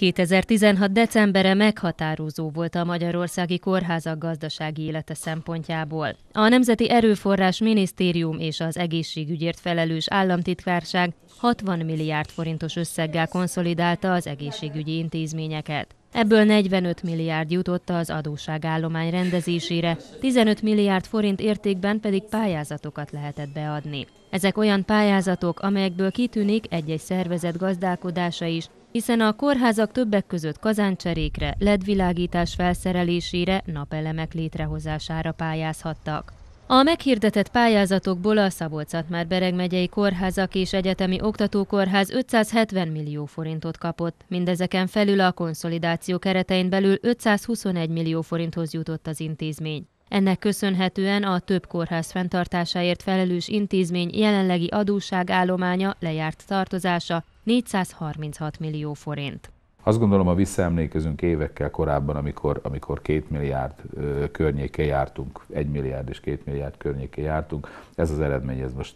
2016. decembere meghatározó volt a magyarországi kórházak gazdasági élete szempontjából. A Nemzeti Erőforrás Minisztérium és az egészségügyért felelős államtitkárság 60 milliárd forintos összeggel konszolidálta az egészségügyi intézményeket. Ebből 45 milliárd jutott az adósságállomány rendezésére, 15 milliárd forint értékben pedig pályázatokat lehetett beadni. Ezek olyan pályázatok, amelyekből kitűnik egy-egy szervezet gazdálkodása is, hiszen a kórházak többek között kazáncserékre, ledvilágítás felszerelésére, napelemek létrehozására pályázhattak. A meghirdetett pályázatokból a szabolcs már bereg megyei kórházak és egyetemi oktatókórház 570 millió forintot kapott, mindezeken felül a konszolidáció keretein belül 521 millió forinthoz jutott az intézmény. Ennek köszönhetően a több kórház fenntartásáért felelős intézmény jelenlegi adósságállománya, lejárt tartozása 436 millió forint. Azt gondolom, ha visszaemlékezünk évekkel korábban, amikor, amikor két milliárd környéke jártunk, egy milliárd és két milliárd környéke jártunk, ez az eredmény, ez most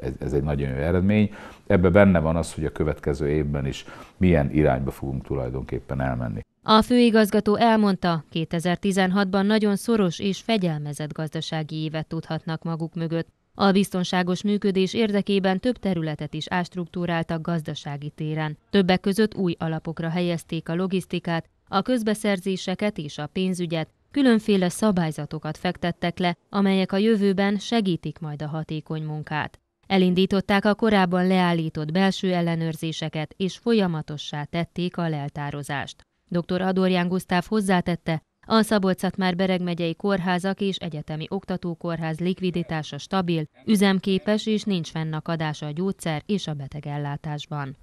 ez, ez egy nagyon jó eredmény. Ebbe benne van az, hogy a következő évben is milyen irányba fogunk tulajdonképpen elmenni. A főigazgató elmondta, 2016-ban nagyon szoros és fegyelmezett gazdasági évet tudhatnak maguk mögött, a biztonságos működés érdekében több területet is ástruktúráltak gazdasági téren. Többek között új alapokra helyezték a logisztikát, a közbeszerzéseket és a pénzügyet, különféle szabályzatokat fektettek le, amelyek a jövőben segítik majd a hatékony munkát. Elindították a korábban leállított belső ellenőrzéseket és folyamatossá tették a leltározást. Dr. Adorján Gusztáv hozzátette, a szabolcs már Bereg megyei kórházak és egyetemi oktatókórház likviditása stabil, üzemképes és nincs fennakadása a gyógyszer és a betegellátásban.